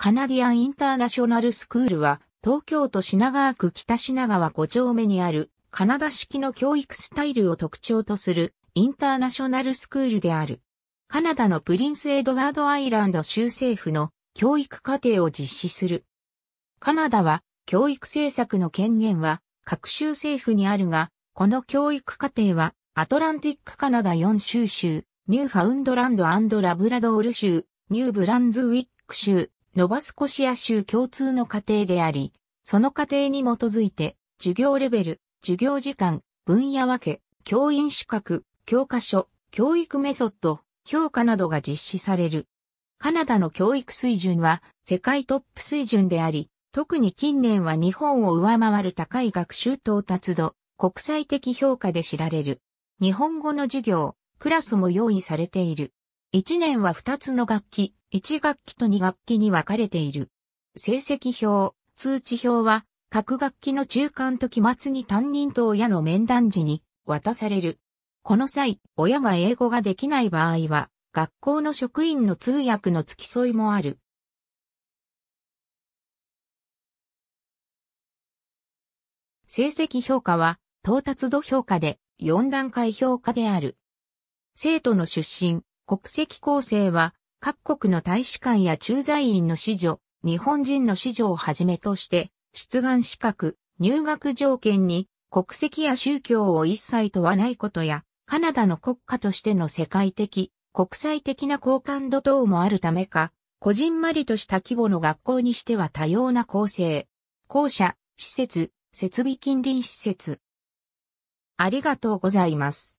カナディアンインターナショナルスクールは、東京都品川区北品川5丁目にある、カナダ式の教育スタイルを特徴とする、インターナショナルスクールである。カナダのプリンス・エドワード・アイランド州政府の教育課程を実施する。カナダは、教育政策の権限は、各州政府にあるが、この教育課程は、アトランティック・カナダ4州州、ニューファウンドランドラブラドール州、ニューブランズウィック州、ノバスコシア州共通の家程であり、その家程に基づいて、授業レベル、授業時間、分野分け、教員資格、教科書、教育メソッド、評価などが実施される。カナダの教育水準は世界トップ水準であり、特に近年は日本を上回る高い学習到達度、国際的評価で知られる。日本語の授業、クラスも用意されている。1年は2つの学期、1学期と2学期に分かれている。成績表、通知表は、各学期の中間と期末に担任と親の面談時に渡される。この際、親が英語ができない場合は、学校の職員の通訳の付き添いもある。成績評価は、到達度評価で、4段階評価である。生徒の出身、国籍構成は、各国の大使館や駐在員の子女、日本人の子女をはじめとして、出願資格、入学条件に、国籍や宗教を一切問わないことや、カナダの国家としての世界的、国際的な好感度等もあるためか、こじんまりとした規模の学校にしては多様な構成。校舎、施設、設備近隣施設。ありがとうございます。